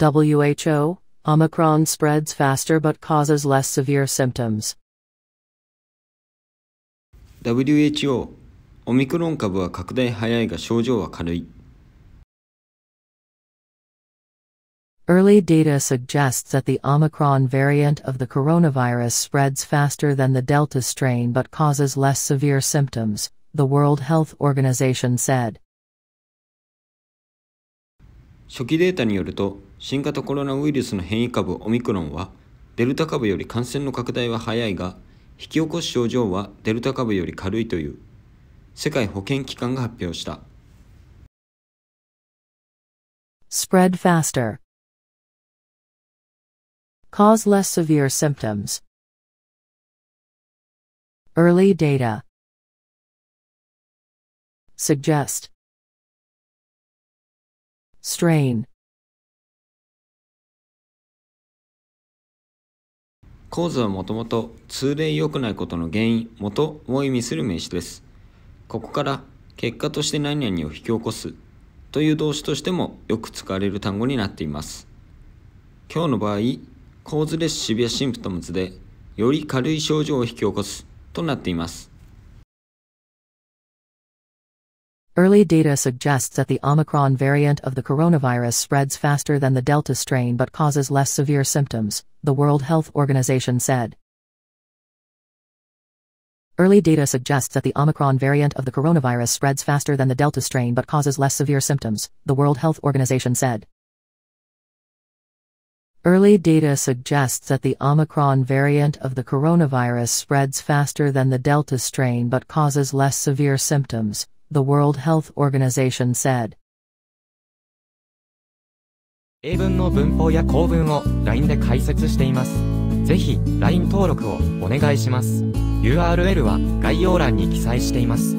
WHO, Omicron spreads faster but causes less severe symptoms. WHO オミクロン株は拡大早いが症状は軽い。Early data suggests that the Omicron variant of the coronavirus spreads faster than the Delta strain but causes less severe symptoms, the World Health Organization said. 初期データによると、新型コロナウイルスの変異株オミクロンはデルタ株より感染の拡大は早いが引き起こす症状はデルタ株より軽いという世界保健機関が発表した Spread faster Cause less severe symptoms Early data Suggest Strain 構図はもともと通例良くないことの原因、元を意味する名詞です。ここから結果として何々を引き起こすという動詞としてもよく使われる単語になっています。今日の場合、構図レスシビアシンプトムズでより軽い症状を引き起こすとなっています。Early data suggests that the Omicron variant of the coronavirus spreads faster than the Delta strain but causes less severe symptoms, the World Health Organization said. Early data suggests that the Omicron variant of the coronavirus spreads faster than the Delta strain but causes less severe symptoms, the World Health Organization said. Early data suggests that the Omicron variant of the coronavirus spreads faster than the Delta strain but causes less severe symptoms, the World Health Organization said. 英文の文法や構文を LINE で解説しています。ぜひ LINE 登録をお願いします。URL は概要欄に記載しています。